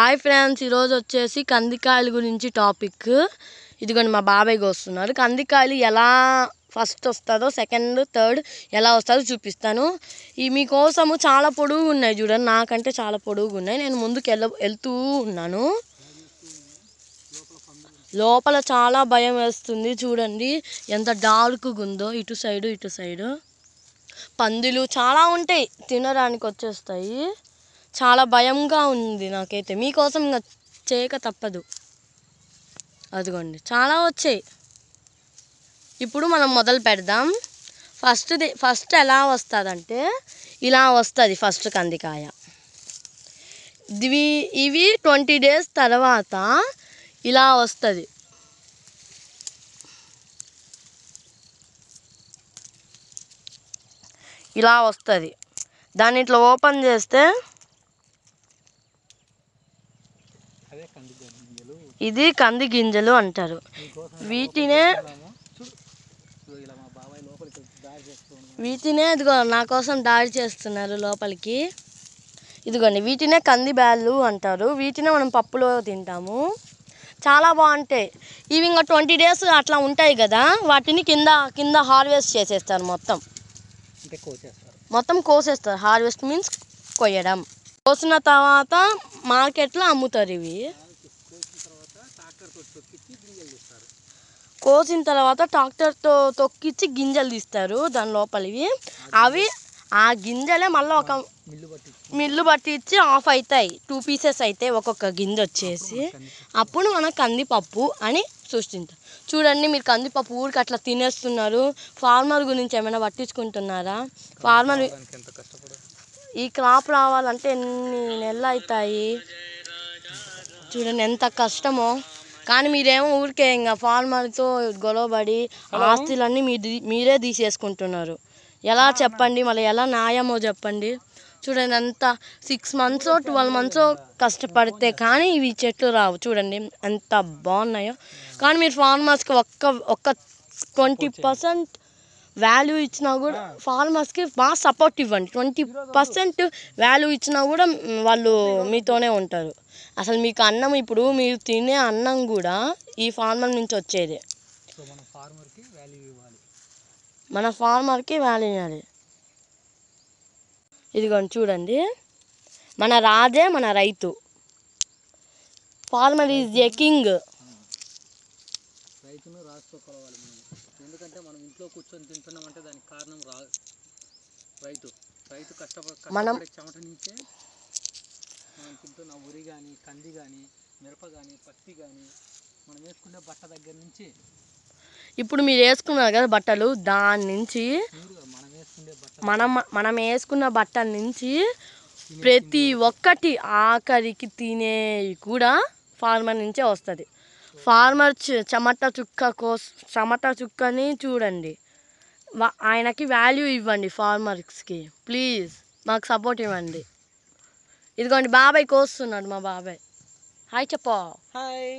hi friends ఈరోజు వచ్చేసి కందికాయల గురించి టాపిక్ ఇదిగోండి మా బాబాయ్ వస్తున్నారు కందికాయలు ఎలా ఫస్ట్ వస్తుందో సెకండ్ థర్డ్ ఎలా వస్తుందో చూపిస్తాను ఈ మీకోసము చాలా పొడుగు ఉన్నాయి చూడండి నాకంటే చాలా పొడుగు ఉన్నాయి నేను ముందుకు వెళ్ళ వెళ్తూ ఉన్నాను లోపల చాలా భయం వేస్తుంది చూడండి ఎంత డార్క్గా ఉందో ఇటు సైడు ఇటు సైడు పందులు చాలా ఉంటాయి తినడానికి వచ్చేస్తాయి చాలా భయంగా ఉంది నాకైతే మీకోసం ఇంకా చేయక తప్పదు అదిగోండి చాలా వచ్చాయి ఇప్పుడు మనం మొదలు పెడదాం ఫస్ట్ది ఫస్ట్ ఎలా వస్తుందంటే ఇలా వస్తుంది ఫస్ట్ కందికాయ ఇవి ఇవి ట్వంటీ డేస్ తర్వాత ఇలా వస్తుంది ఇలా వస్తుంది దాన్ని ఇట్లా ఓపెన్ చేస్తే ఇది కంది గింజలు అంటారు వీటినే వీటినే ఇదిగో నా కోసం దాడి చేస్తున్నారు లోపలికి ఇదిగోండి వీటినే కంది బ్యాళ్ళు అంటారు వీటినే మనం పప్పులో తింటాము చాలా బాగుంటాయి ఇవి ఇంకా ట్వంటీ డేస్ అట్లా ఉంటాయి కదా వాటిని కింద కింద హార్వెస్ట్ చేసేస్తారు మొత్తం మొత్తం కోసేస్తారు హార్వెస్ట్ మీన్స్ కొయ్యడం కోసిన తర్వాత మార్కెట్లో అమ్ముతారు ఇవి కోసిన తర్వాత ట్రాక్టర్తో తొక్కిచ్చి గింజలు తీస్తారు దాని లోపలివి అవి ఆ గింజలే మళ్ళీ ఒక మిల్లు పట్టించి ఆఫ్ అవుతాయి టూ పీసెస్ అయితే ఒక్కొక్క గింజ వచ్చేసి అప్పుడు మనం కందిపప్పు అని సృష్టించారు చూడండి మీరు కందిపప్పు ఊరికి అట్లా తినేస్తున్నారు ఫార్మర్ గురించి ఏమైనా పట్టించుకుంటున్నారా ఫార్మర్ ఈ క్రాప్ రావాలంటే ఎన్ని నెలలు అవుతాయి చూడండి ఎంత కష్టమో కానీ మీరేమో ఊరికే ఇంకా ఫార్మర్తో గొడవబడి ఆస్తులన్నీ మీ మీరే తీసేసుకుంటున్నారు ఎలా ah, చెప్పండి మళ్ళీ ఎలా న్యాయమో చెప్పండి చూడండి అంత సిక్స్ మంత్స్ ట్వెల్వ్ మంత్స్ కష్టపడితే కానీ ఇవి చెట్లు రావు చూడండి ఎంత బాగున్నాయో కానీ మీరు ఫార్మర్స్కి ఒక్క ఒక్క ట్వంటీ పర్సెంట్ వాల్యూ ఇచ్చినా కూడా ఫార్మర్స్కి బాగా సపోర్ట్ ఇవ్వండి ట్వంటీ పర్సెంట్ వాల్యూ ఇచ్చినా కూడా వాళ్ళు మీతోనే ఉంటారు అసలు మీకు అన్నం ఇప్పుడు మీరు తినే అన్నం కూడా ఈ ఫార్మర్ నుంచి వచ్చేదే మన ఫార్మర్కి వాల్యూ ఇవ్వాలి ఇదిగోండి చూడండి మన రాజే మన రైతు ఫార్మర్ ఈజ్ ఎ కింగ్ రైతును కొలవాలి ఎందుకంటే మనం ఇంట్లో కూర్చొని తింటున్నాం అంటే దానికి కారణం రైతు రైతు కష్టపడి చెమట నుంచే మనం తింటున్న ఉరి కానీ కంది కానీ మిరప కానీ పత్తి కానీ మనం వేసుకునే బట్ట దగ్గర నుంచి ఇప్పుడు మీరు వేసుకున్నారు కదా బట్టలు దాని నుంచి మనం మనం వేసుకున్న బట్టల నుంచి ప్రతి ఒక్కటి ఆఖరికి తినే కూడా ఫార్మర్ నుంచే వస్తుంది ఫార్మర్ చెమట చుక్క కోస్ చెమట చుక్కని చూడండి ఆయనకి వాల్యూ ఇవ్వండి ఫార్మర్స్కి ప్లీజ్ మాకు సపోర్ట్ ఇవ్వండి ఇదిగోండి బాబాయ్ కోస్తున్నాడు మా బాబాయ్ హాయ్ చెప్పా హాయ్